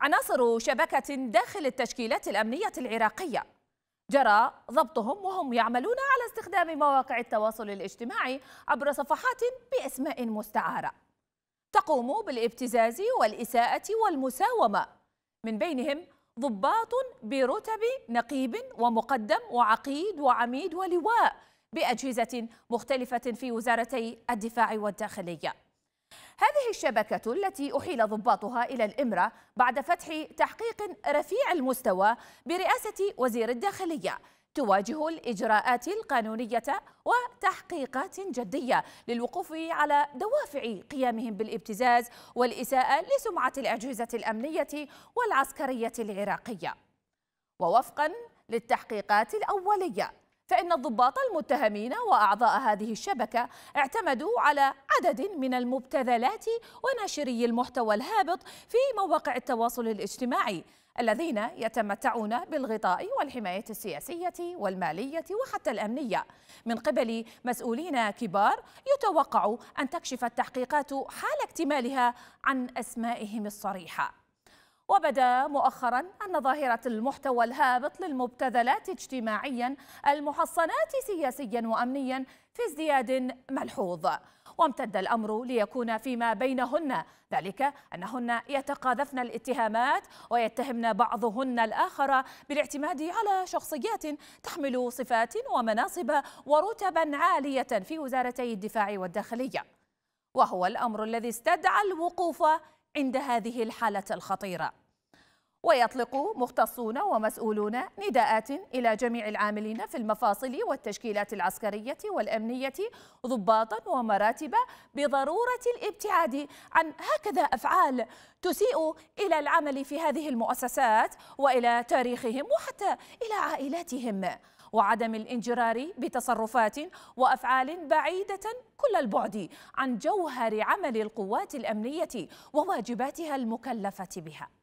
عناصر شبكة داخل التشكيلات الأمنية العراقية جرى ضبطهم وهم يعملون على استخدام مواقع التواصل الاجتماعي عبر صفحات بأسماء مستعارة تقوم بالابتزاز والإساءة والمساومة من بينهم ضباط برتب نقيب ومقدم وعقيد وعميد ولواء بأجهزة مختلفة في وزارتي الدفاع والداخلية هذه الشبكة التي أحيل ضباطها إلى الإمرة بعد فتح تحقيق رفيع المستوى برئاسة وزير الداخلية تواجه الإجراءات القانونية وتحقيقات جدية للوقوف على دوافع قيامهم بالابتزاز والإساءة لسمعة الأجهزة الأمنية والعسكرية العراقية ووفقا للتحقيقات الأولية فإن الضباط المتهمين وأعضاء هذه الشبكة اعتمدوا على عدد من المبتذلات وناشري المحتوى الهابط في مواقع التواصل الاجتماعي الذين يتمتعون بالغطاء والحماية السياسية والمالية وحتى الأمنية من قبل مسؤولين كبار يتوقع أن تكشف التحقيقات حال اكتمالها عن أسمائهم الصريحة وبدا مؤخرا أن ظاهرة المحتوى الهابط للمبتذلات اجتماعيا المحصنات سياسيا وأمنيا في ازدياد ملحوظ وامتد الأمر ليكون فيما بينهن ذلك أنهن يتقاذفن الاتهامات ويتهمن بعضهن الآخر بالاعتماد على شخصيات تحمل صفات ومناصب ورتبا عالية في وزارتي الدفاع والداخلية وهو الأمر الذي استدعى الوقوف عند هذه الحالة الخطيرة ويطلق مختصون ومسؤولون نداءات إلى جميع العاملين في المفاصل والتشكيلات العسكرية والأمنية ضباطا ومراتب بضرورة الابتعاد عن هكذا أفعال تسيء إلى العمل في هذه المؤسسات وإلى تاريخهم وحتى إلى عائلاتهم وعدم الانجرار بتصرفات وافعال بعيده كل البعد عن جوهر عمل القوات الامنيه وواجباتها المكلفه بها